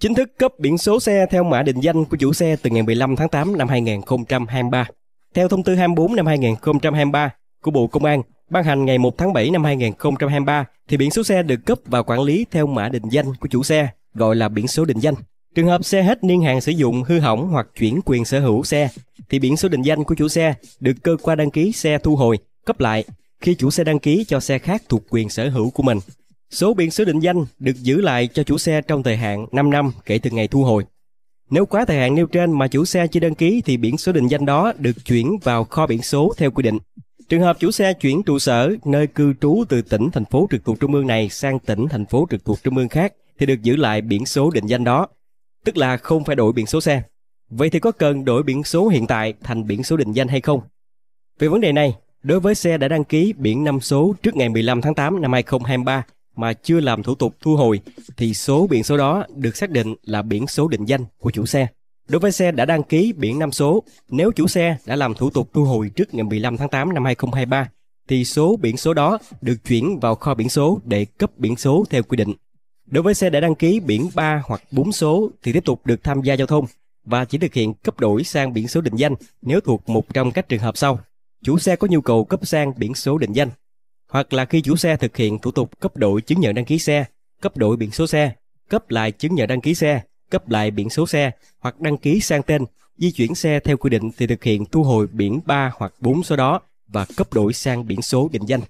chính thức cấp biển số xe theo mã định danh của chủ xe từ ngày 15 tháng 8 năm 2023. Theo thông tư 24 năm 2023 của Bộ Công an ban hành ngày 1 tháng 7 năm 2023 thì biển số xe được cấp và quản lý theo mã định danh của chủ xe, gọi là biển số định danh. Trường hợp xe hết niên hạn sử dụng, hư hỏng hoặc chuyển quyền sở hữu xe thì biển số định danh của chủ xe được cơ quan đăng ký xe thu hồi, cấp lại khi chủ xe đăng ký cho xe khác thuộc quyền sở hữu của mình. Số biển số định danh được giữ lại cho chủ xe trong thời hạn 5 năm kể từ ngày thu hồi. Nếu quá thời hạn nêu trên mà chủ xe chưa đăng ký thì biển số định danh đó được chuyển vào kho biển số theo quy định. Trường hợp chủ xe chuyển trụ sở nơi cư trú từ tỉnh thành phố trực thuộc trung ương này sang tỉnh thành phố trực thuộc trung ương khác thì được giữ lại biển số định danh đó, tức là không phải đổi biển số xe. Vậy thì có cần đổi biển số hiện tại thành biển số định danh hay không? Về vấn đề này, đối với xe đã đăng ký biển năm số trước ngày 15 tháng 8 năm 2023 mà chưa làm thủ tục thu hồi thì số biển số đó được xác định là biển số định danh của chủ xe. Đối với xe đã đăng ký biển năm số, nếu chủ xe đã làm thủ tục thu hồi trước ngày 15 tháng 8 năm 2023 thì số biển số đó được chuyển vào kho biển số để cấp biển số theo quy định. Đối với xe đã đăng ký biển 3 hoặc 4 số thì tiếp tục được tham gia giao thông và chỉ thực hiện cấp đổi sang biển số định danh nếu thuộc một trong các trường hợp sau. Chủ xe có nhu cầu cấp sang biển số định danh hoặc là khi chủ xe thực hiện thủ tục cấp đổi chứng nhận đăng ký xe, cấp đổi biển số xe, cấp lại chứng nhận đăng ký xe, cấp lại biển số xe hoặc đăng ký sang tên, di chuyển xe theo quy định thì thực hiện thu hồi biển 3 hoặc 4 số đó và cấp đổi sang biển số định danh.